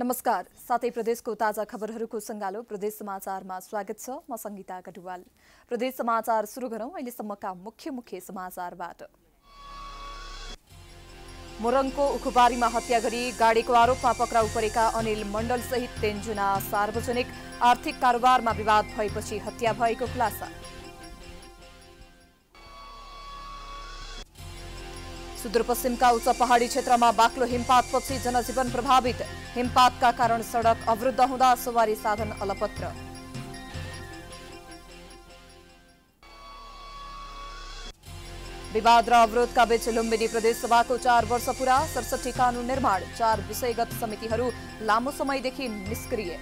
नमस्कार साथै प्रदेशको ताजा खबरहरूको सङ्गालो प्रदेश समाचारमा स्वागत छ म सङ्गीता कटुवाल प्रदेश समाचार सुरु गरौँ अहिलेसम्मका मुख्य मुख्य समाचारबाट मोरङको उखुबारीमा हत्या गरी गाडीको आरोपमा पक्राउ परेका अनिल मण्डलसहित तिनजना सार्वजनिक आर्थिक कारोबारमा विवाद भएपछि हत्या भएको खुलासा सुदूरपश्चिमका उच्च पहाडी क्षेत्रमा बाक्लो हिमपातपछि जनजीवन प्रभावित हिमपातका कारण सडक अवरुद्ध हुँदा सवारी साधन अलपत्र विवाद र अवरोधका बीच लुम्बिनी प्रदेश सभाको चार वर्ष पूरा सडसठी कानून निर्माण चार विषयगत समितिहरू लामो समयदेखि निष्क्रिय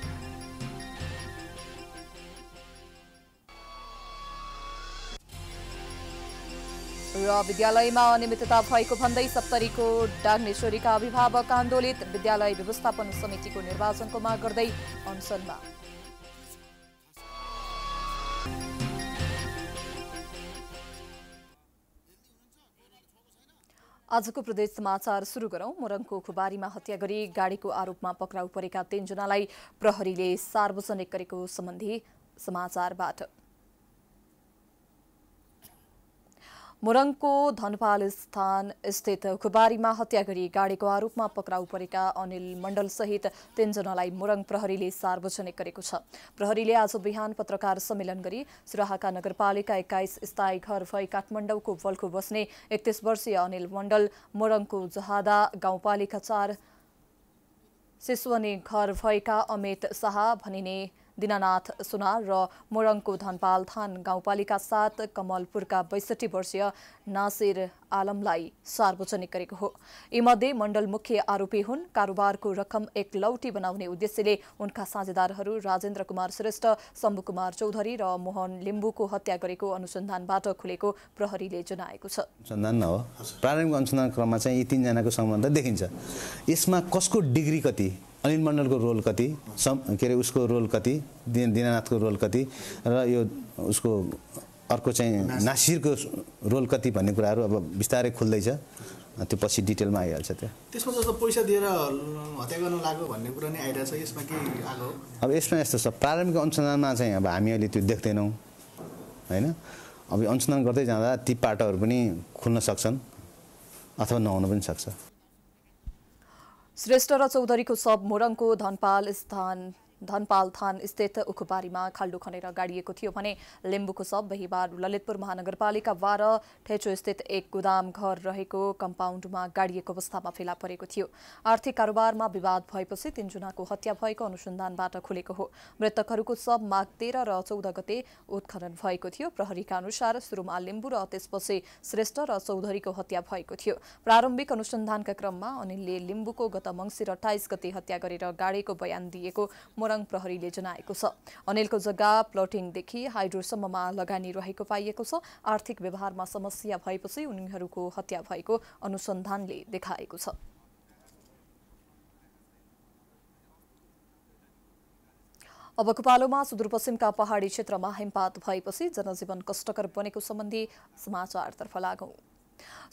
र विद्यालयमा अनियमितता भएको भन्दै सप्तरीको डाग्नेश्वरीका अभिभावक आन्दोलित विद्यालय व्यवस्थापन समितिको निर्वाचनको माग गर्दै अनसनमा आजको प्रदेश समाचार सुरु गरौं मोरङको खुबारीमा हत्या गरी गाडीको आरोपमा पक्राउ परेका तीनजनालाई प्रहरीले सार्वजनिक गरेको सम्बन्धी समाचारबाट मोरङको धनपाल स्थान स्थित खुबारीमा हत्या गरी गाडीको आरोपमा पक्राउ परेका अनिल मण्डलसहित तीनजनालाई मोरङ प्रहरीले सार्वजनिक गरेको छ प्रहरीले आज बिहान पत्रकार सम्मेलन गरी सुराहाका नगरपालिका एक्काइस स्थायी घर भई काठमाडौँको वल्खु बस्ने एकतिस वर्षीय अनिल मण्डल मोरङको जहादा गाउँपालिका चार सिस्वनी घर भएका अमित शाह भनिने दिनानाथ सुनार र मोरङको धनपाल थान गाउँपालिका साथ कमलपुरका बैसठी वर्षीय नासिर आलमलाई सार्वजनिक गरेको हो यीमध्ये मण्डल मुख्य आरोपी हुन् कारोबारको रकम एक लौटी बनाउने उद्देश्यले उनका साझेदारहरू राजेन्द्र कुमार श्रेष्ठ शम्भु कुमार चौधरी र मोहन लिम्बूको हत्या गरेको अनुसन्धानबाट खुलेको प्रहरीले जनाएको छ अनुसन्धान हो प्रारम्भिक अनुसन्धान क्रममा चाहिँ यी तिनजनाको सम्बन्ध देखिन्छ यसमा कसको डिग्री कति अनिल मण्डलको रोल कति सम के अरे उसको रोल कति दिन दिनानाथको रोल कति र यो उसको अर्को चाहिँ नासिरको रोल कति भन्ने कुराहरू अब बिस्तारै खुल्दैछ त्यो पछि डिटेलमा आइहाल्छ त्यो त्यसमा जस्तो पैसा दिएर हत्या गर्न लाग्यो भन्ने कुरा नै आइरहेछ यसमा के आएको अब यसमा यस्तो छ प्रारम्भिक अनुसन्धानमा चाहिँ अब हामी अहिले त्यो देख्दैनौँ होइन अब अनुसन्धान गर्दै जाँदा ती पाटोहरू पनि खुल्न सक्छन् अथवा नहुन पनि सक्छ श्रेष्ठ र चौधरीको सब मोरङको धनपाल स्थान धनपाल थान स्थित उखुबारीमा खाल्डो खनेर गाडिएको थियो भने लिम्बुको सब बिहिबार ललितपुर महानगरपालिका बाह्र ठेचो स्थित एक गोदाम घर रहेको कम्पाउन्डमा गाडिएको अवस्थामा फेला परेको थियो आर्थिक कारोबारमा विवाद भएपछि तीनजनाको हत्या भएको अनुसन्धानबाट खुलेको हो मृतकहरूको सब माघ तेह्र र चौध गते उत्खनन भएको थियो प्रहरीका अनुसार सुरुमा लिम्बु र त्यसपछि श्रेष्ठ र चौधरीको हत्या भएको थियो प्रारम्भिक अनुसन्धानका क्रममा अनिलले लिम्बुको गत मङ्सिर अठाइस गते हत्या गरेर गाडेको बयान दिएको प्रहरी प्रहरीले जनाएको छ अनिलको जग्गा प्लटिङदेखि हाइड्रोसम्ममा लगानी रहेको पाइएको छ आर्थिक व्यवहारमा समस्या भएपछि उनीहरूको हत्या भएको अनुसन्धानले देखाएको छ अब सुदूरपश्चिमका पहाडी क्षेत्रमा हिमपात भएपछि जनजीवन कष्टकर बनेको सम्बन्धी समाचारतर्फ लागौँ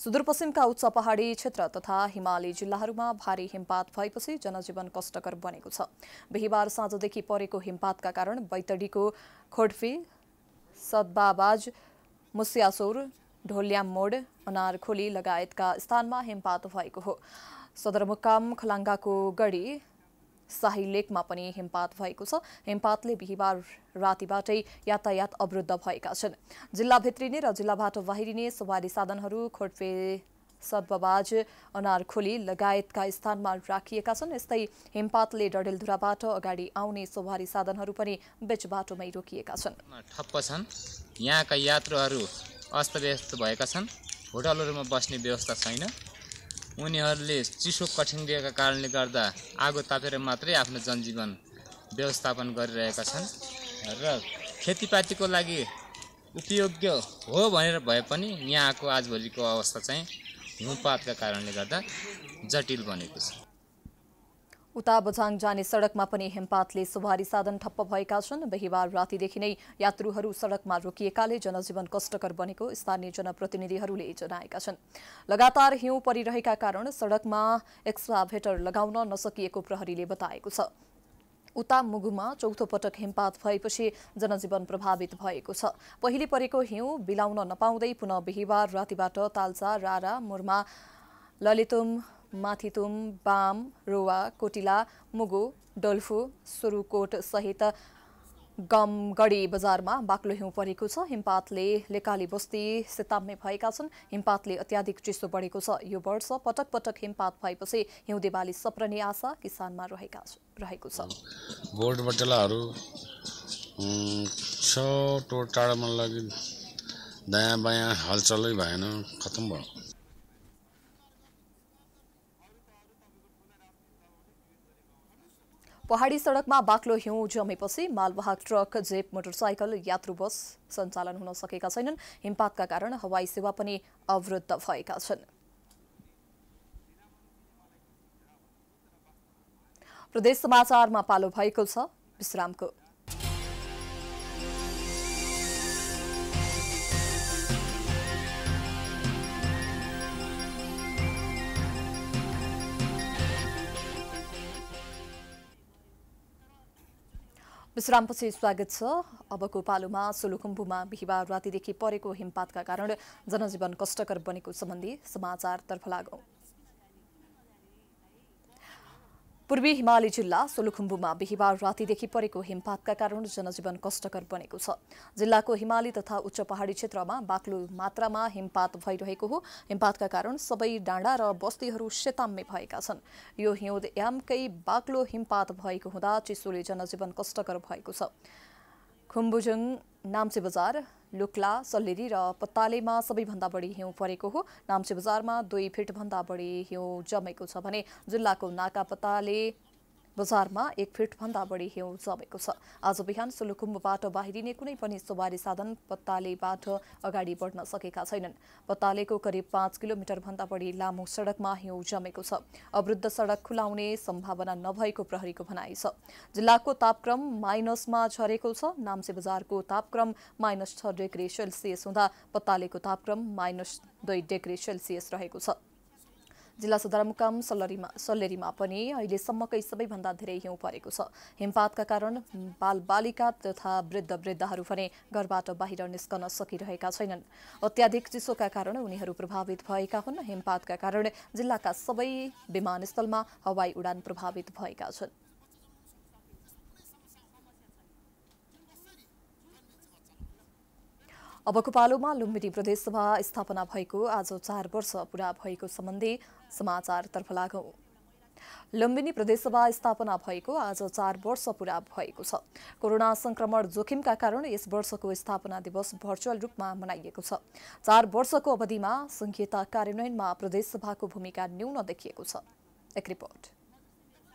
सुदूरपश्चिमका उच्च पहाडी क्षेत्र तथा हिमाली जिल्लाहरूमा भारी हिमपात भएपछि जनजीवन कष्टकर बनेको छ बिहिबार साँझदेखि परेको हिमपातका कारण बैतडीको खोडफी सदबाबाज मुसियासोर ढोल्याम मोड अनारखोली लगायतका स्थानमा हिमपात भएको हो सदरमुकाम खलाङ्गाको गढी शाही लेकमा पनि हिमपात भएको छ हिमपातले बिहिबार रातिबाटै यातायात अवरुद्ध भएका छन् जिल्ला भित्रिने र जिल्लाबाट बाहिरिने सवारी साधनहरू खोटपे सद्बबाज अनारखोली लगायतका स्थानमा राखिएका छन् यस्तै हिमपातले डडेलधुराबाट अगाडि आउने सवारी साधनहरू पनि बेच बाटोमै रोकिएका छन् ठप्प छन् यहाँका यात्रुहरू अस्तव्यस्त भएका छन् होटलहरूमा बस्ने व्यवस्था छैन उनीहरूले चिसो दिएका कारणले गर्दा आगो तापेर मात्रै आफ्नो जनजीवन व्यवस्थापन गरिरहेका छन् र खेतीपातीको लागि उपयोग्य हो भनेर भए पनि यहाँको आजभोलिको अवस्था चाहिँ हिउँपातका कारणले गर्दा जटिल बनेको छ उता बझाङ जाने सडकमा पनि हिमपातले सवारी साधन ठप्प भएका छन् बिहिबार रातिदेखि नै यात्रुहरू सडकमा रोकिएकाले जनजीवन कष्टकर बनेको स्थानीय जनप्रतिनिधिहरूले जनाएका छन् लगातार हिउँ परिरहेका कारण सडकमा भेटर लगाउन नसकिएको प्रहरीले बताएको छ उता मुगुमा चौथो पटक हिमपात भएपछि जनजीवन प्रभावित भएको छ पहिले परेको हिउँ बिलाउन नपाउँदै पुनः बिहिबार रातिबाट तालसा रारा मुरमा ललितुम माथितुम बाम रोवा कोटिला मुगु डल्फु सुरुकोट सहित गमगढी बजारमा बाक्लो हिउँ परेको छ हिमपातले लेकाली बस्ती सेताम्मे भएका छन् हिमपातले अत्याधिक चिसो बढेको छ यो वर्ष पटक पटक हिमपात भएपछि हिउँदे बाली सप्रने आशा किसानमा रहेका रहेको छ बोट बटेलाहरू छोटो टाढामा लागि दायाँ बायाँ हलचलै भएन खतम भयो पहाडी सडकमा बाक्लो हिउँ जमेपछि मालवाहक ट्रक जेप मोटरसाइकल यात्रु बस सञ्चालन हुन सकेका छैनन् हिमपातका कारण हवाई सेवा पनि अवरुद्ध भएका छन् प्रदेश समाचारमा पालो भएको छ विश्रामको विश्रामपछि स्वागत छ अबको पालोमा सोलुखुम्बुमा बिहिबार रातिदेखि परेको हिमपातका कारण जनजीवन कष्टकर बनेको सम्बन्धी समाचारतर्फ लागौँ पूर्वी हिमाली जिल्ला सोलुखुम्बुमा बिहिबार रातिदेखि परेको हिमपातका कारण जनजीवन कष्टकर बनेको छ जिल्लाको हिमाली तथा उच्च पहाडी क्षेत्रमा बाक्लो मात्रामा हिमपात भइरहेको हो हिमपातका कारण सबै डाँडा र बस्तीहरू सेताम्मे भएका छन् यो हिउँदयामकै बाक्लो हिमपात भएको हुँदा चिसोले जनजीवन कष्टकर भएको छ खुम्बुजुङ नाम्चे बजार लुक्ला सल्लेरी र पत्तालेमा सबैभन्दा बढी हिउँ परेको हो नाम्चे बजारमा दुई फिटभन्दा बढी हिउँ जमेको छ भने जिल्लाको नाका पत्ताले बजारमा एक फिटभन्दा बढी हिउँ जमेको छ आज बिहान सुलुकुम्बबाट बाहिरिने कुनै पनि सवारी साधन पत्तालेबाट अगाडि बढ्न सकेका छैनन् पत्तालेको करिब पाँच किलोमिटरभन्दा बढी लामो सडकमा हिउँ जमेको छ अवरुद्ध सडक खुलाउने सम्भावना नभएको प्रहरीको भनाइ छ जिल्लाको तापक्रम माइनसमा झरेको छ नाम्से बजारको तापक्रम माइनस छ डिग्री सेल्सियस हुँदा पत्तालेको तापक्रम माइनस दुई डिग्री सेल्सियस रहेको छ जिल्ला सदरमुकाम सल्लरीमा सल्लेरीमा पनि अहिलेसम्मकै सबैभन्दा धेरै हिउँ परेको छ हिमपातका कारण बाल बालिका तथा वृद्ध वृद्धहरू भने घरबाट बाहिर निस्कन सकिरहेका छैनन् अत्याधिक चिसोका कारण उनीहरू प्रभावित भएका हुन् हिमपातका कारण जिल्लाका सबै विमानस्थलमा हवाई उडान प्रभावित भएका छन् अबको पालोमा लुम्बिनी प्रदेशसभा स्थापना भएको आज चार वर्ष पुरा भएको सम्बन्धी समाचारतर्फ लागौँ लुम्बिनी प्रदेशसभा स्थापना भएको आज चार वर्ष पुरा भएको छ कोरोना संक्रमण जोखिमका कारण यस वर्षको स्थापना दिवस भर्चुअल रूपमा मनाइएको छ चार वर्षको अवधिमा संहिता कार्यान्वयनमा प्रदेशसभाको भूमिका न्यून देखिएको छ एक रिपोर्ट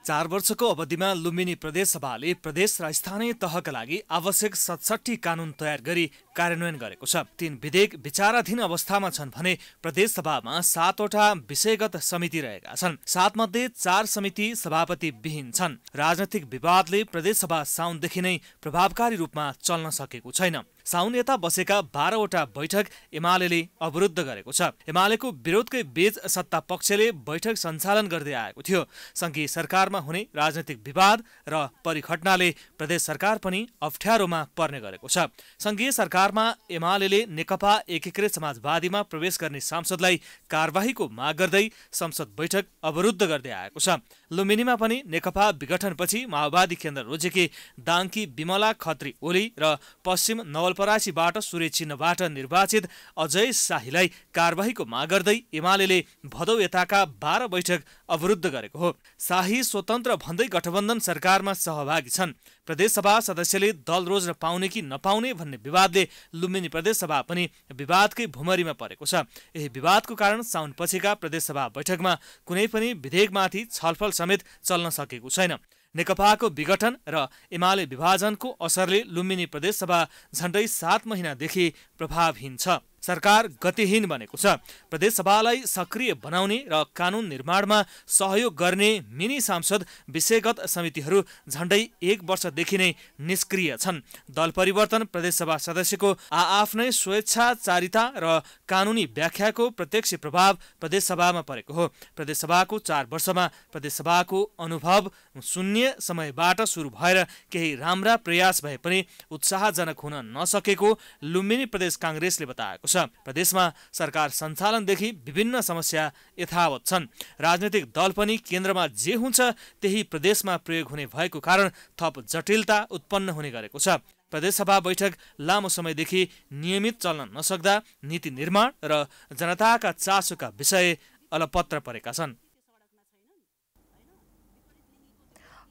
चार वर्षको अवधिमा लुम्बिनी प्रदेशसभाले प्रदेश र स्थानीय तहका लागि आवश्यक सतसट्ठी कानून तयार गरी कार्यान्वयन गरेको छ तीन विधेयक विचाराधीन अवस्थामा छन् भने प्रदेशसभामा सातवटा विषयगत समिति रहेका छन् सातमध्ये चार समिति सभापति विहीन छन् राजनैतिक विवादले प्रदेशसभा साउनदेखि नै प्रभावकारी रूपमा चल्न सकेको छैन साउन यता बसेका बाह्रवटा बैठक एमाले अवरुद्ध गरेको छ एमालेको विरोधकै बीच सत्ता पक्षले बैठक सञ्चालन गर्दै आएको थियो सङ्घीय सरकारमा हुने राजनैतिक विवाद र परिघटनाले प्रदेश सरकार पनि अप्ठ्यारोमा पर्ने गरेको छ सङ्घीय सरकारमा एमाले नेकपा एकीकृत समाजवादीमा प्रवेश गर्ने सांसदलाई कार्यवाहीको माग गर्दै संसद बैठक अवरुद्ध गर्दै आएको छ लुम्बिनीमा पनि नेकपा विघटनपछि माओवादी केन्द्र रोजेकी दाङकी विमला खत्री ओली र पश्चिम नवल जलपरासीबाट सूर्य चिन्हबाट निर्वाचित अजय शाहीलाई कार्यवाहीको माग गर्दै एमाले भदौ यताका बाह्र बैठक अवरुद्ध गरेको हो शाही स्वतन्त्र भन्दै गठबन्धन सरकारमा सहभागी छन् प्रदेशसभा सदस्यले दल रोज्न पाउने कि नपाउने भन्ने विवादले लुम्बिनी प्रदेशसभा पनि विवादकै भुमरीमा परेको छ यही विवादको कारण साउन पछिका प्रदेशसभा बैठकमा कुनै पनि विधेयकमाथि छलफल समेत चल्न सकेको छैन नेकपाको विघटन र एमाले विभाजनको असरले लुम्बिनी प्रदेशसभा झण्डै सात महिनादेखि प्रभावहीन छ सरकार गतिहीन बनेको छ प्रदेशसभालाई सक्रिय बनाउने र कानुन निर्माणमा सहयोग गर्ने मिनी सांसद विषयगत समितिहरू झण्डै एक वर्षदेखि नै निष्क्रिय छन् दल परिवर्तन प्रदेशसभा सदस्यको आआफ्नै स्वेच्छाचारिता र कानुनी व्याख्याको प्रत्यक्ष प्रभाव प्रदेशसभामा परेको हो प्रदेशसभाको चार वर्षमा प्रदेशसभाको अनुभव शून्य समयबाट सुरु भएर केही राम्रा प्रयास भए पनि उत्साहजनक हुन नसकेको लुम्बिनी प्रदेश काङ्ग्रेसले बताएको छ प्रदेशमा सरकार सञ्चालनदेखि विभिन्न समस्या यथावत छन् राजनैतिक दल पनि केन्द्रमा जे हुन्छ त्यही प्रदेशमा प्रयोग हुने भएको कारण थप जटिलता उत्पन्न हुने गरेको छ प्रदेशसभा बैठक लामो समयदेखि नियमित चल्न नसक्दा नीति निर्माण र जनताका चासोका विषय अलपत्र परेका छन्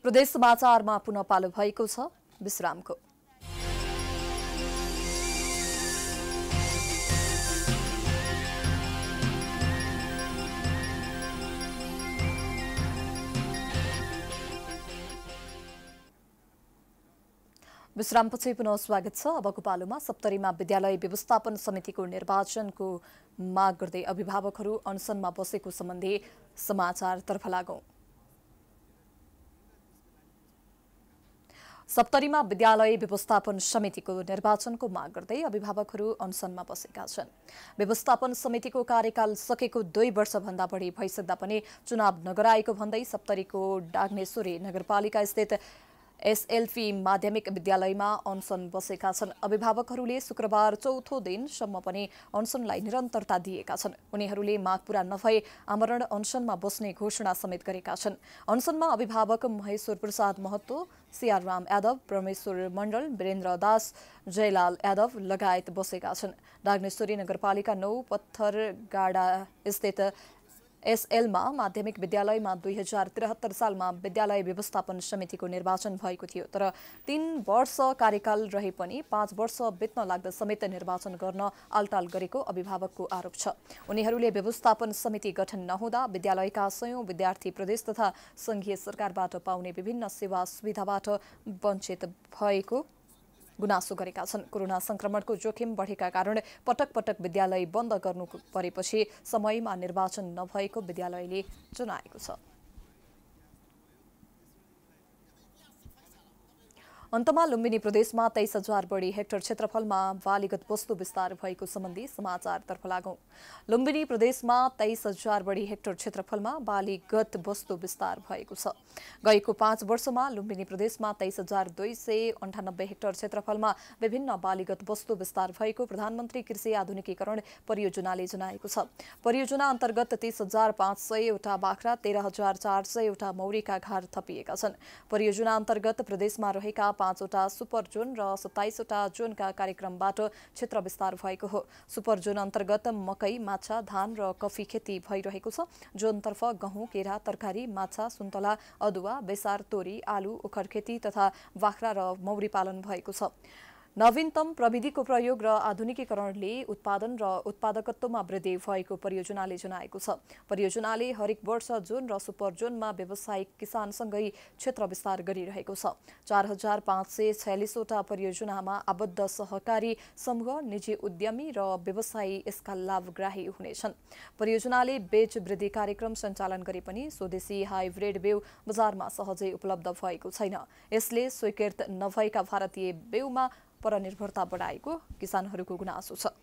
प्रदेश समाचारमा पुनः पालो भएको छ विश्रामको विश्रामपछि पुनः स्वागत छ अबको पालोमा सप्तरीमा विद्यालय व्यवस्थापन समितिको निर्वाचनको माग गर्दै अभिभावकहरू अनसनमा बसेको सम्बन्धी समाचारतर्फ लागौं सप्तरीमा विद्यालय व्यवस्थापन समितिको निर्वाचनको माग गर्दै अभिभावकहरू अनसनमा बसेका छन् व्यवस्थापन समितिको कार्यकाल सकेको दुई वर्षभन्दा बढी भइसक्दा पनि चुनाव नगराएको भन्दै सप्तरीको डाग्नेश्वरी नगरपालिका स्थित एसएलपी माध्यमिक विद्यालयमा अनसन बसेका छन् अभिभावकहरूले शुक्रबार चौथो दिनसम्म पनि अनसनलाई निरन्तरता दिएका छन् उनीहरूले माग पूरा नभए आमरण अनसनमा बस्ने घोषणा समेत गरेका छन् अनसनमा अभिभावक महेश्वर प्रसाद महतो सिआरराम यादव परमेश्वर मण्डल वीरेन्द्र दास जयलाल यादव लगायत बसेका छन् डाग्नेश्वरी नगरपालिका नौ पत्थर गाडा स्थित एसएलमा माध्यमिक विद्यालयमा दुई हजार त्रिहत्तर सालमा विद्यालय व्यवस्थापन समितिको निर्वाचन भएको थियो तर तीन वर्ष कार्यकाल रहे पनि पाँच वर्ष बित्न लाग्दा समेत निर्वाचन गर्न आलटाल गरेको अभिभावकको आरोप छ उनीहरूले व्यवस्थापन समिति गठन नहुँदा विद्यालयका सयौं विद्यार्थी प्रदेश तथा संघीय सरकारबाट पाउने विभिन्न सेवा सुविधाबाट वञ्चित भएको गुनासो गरेका छन् कोरोना संक्रमणको जोखिम बढेका कारण पटक पटक विद्यालय बन्द गर्नु परेपछि समयमा निर्वाचन नभएको विद्यालयले जनाएको छ अन्तमा लुम्बिनी प्रदेशमा तेइस हजार बढी हेक्टर क्षेत्रफलमा बालीगत वस्तु विस्तार भएको सम्बन्धी समाचारतर्फ लागौँ लुम्बिनी प्रदेशमा तेइस हजार बढी हेक्टर क्षेत्रफलमा बालीगत वस्तु विस्तार भएको छ गएको पाँच वर्षमा लुम्बिनी प्रदेशमा तेइस हजार दुई सय अन्ठानब्बे हेक्टर क्षेत्रफलमा विभिन्न बालीगत वस्तु विस्तार भएको प्रधानमन्त्री कृषि आधुनिकीकरण परियोजनाले जनाएको छ परियोजना अन्तर्गत तीस हजार पाँच सयवटा बाख्रा तेह्र हजार चार सयवटा मौरीका घर थपिएका छन् परियोजना अन्तर्गत प्रदेशमा रहेका पाँचवटा सुपर जोन र सत्ताइसवटा जोनका कार्यक्रमबाट क्षेत्र विस्तार भएको हो सुपर जोन अन्तर्गत मकै माछा धान र कफी खेती भइरहेको छ जोनतर्फ गहुँ केरा तरकारी माछा सुन्तला अदुवा बेसार तोरी आलु उखर खेती तथा बाख्रा र मौरी पालन भएको छ नवीनतम प्रविधिको प्रयोग र आधुनिकीकरणले उत्पादन र उत्पादकत्वमा वृद्धि भएको परियोजनाले जनाएको छ परियोजनाले हरेक वर्ष जोन र सुपर जोनमा व्यावसायिक किसानसँगै क्षेत्र विस्तार गरिरहेको छ चार हजार पाँच सय छयालिसवटा परियोजनामा आबद्ध सहकारी समूह निजी उद्यमी र व्यवसायी यसका लाभग्राही हुनेछन् परियोजनाले बेच वृद्धि कार्यक्रम सञ्चालन गरे पनि स्वदेशी हाइब्रिड बेउ बजारमा सहजै उपलब्ध भएको छैन यसले स्वीकृत नभएका भारतीय बेउमा परनिर्भरता बढाएको किसानहरूको गुनासो छ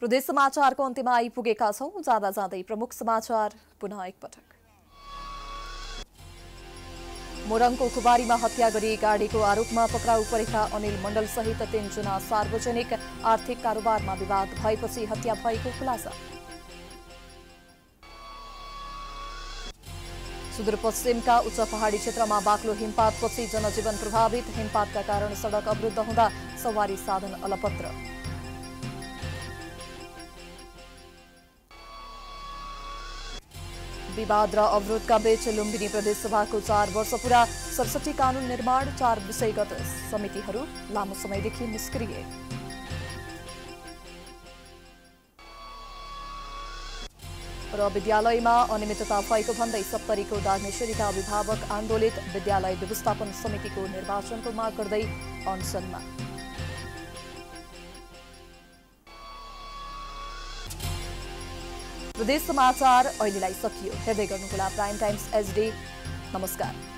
प्रदेश समाचारको अन्त्यमा आइपुगेका छौँ जाँदा जाँदै प्रमुख समाचार पुनः एकपटक मोरङको खुबारीमा हत्या गरी गाडीको आरोपमा पक्राउ परेका अनिल मण्डल सहित तीनजना सार्वजनिक आर्थिक कारोबारमा विवाद भएपछि हत्या भएको खुलासा सुदूरपश्चिमका उच्च पहाड़ी क्षेत्रमा बाक्लो हिमपातपछि जनजीवन प्रभावित हिमपातका कारण सड़क अवरुद्ध हुँदा सवारी साधन अलपत्र विवाद र अवरोधका बीच लुम्बिनी प्रदेशसभाको चार वर्ष पूरा सडसठी कानून निर्माण चार विषयगत समितिहरू लामो समयदेखि निष्क्रिय र विद्यालयमा अनियमितता भएको भन्दै सप्तरीको दाग्नेश्वरीका अभिभावक आन्दोलित विद्यालय व्यवस्थापन समितिको निर्वाचनको माग गर्दै अनसनमा विदेश समाचार अहिलेलाई सकियो हेर्दै गर्नुहोला प्राइम टाइम्स एचडी नमस्कार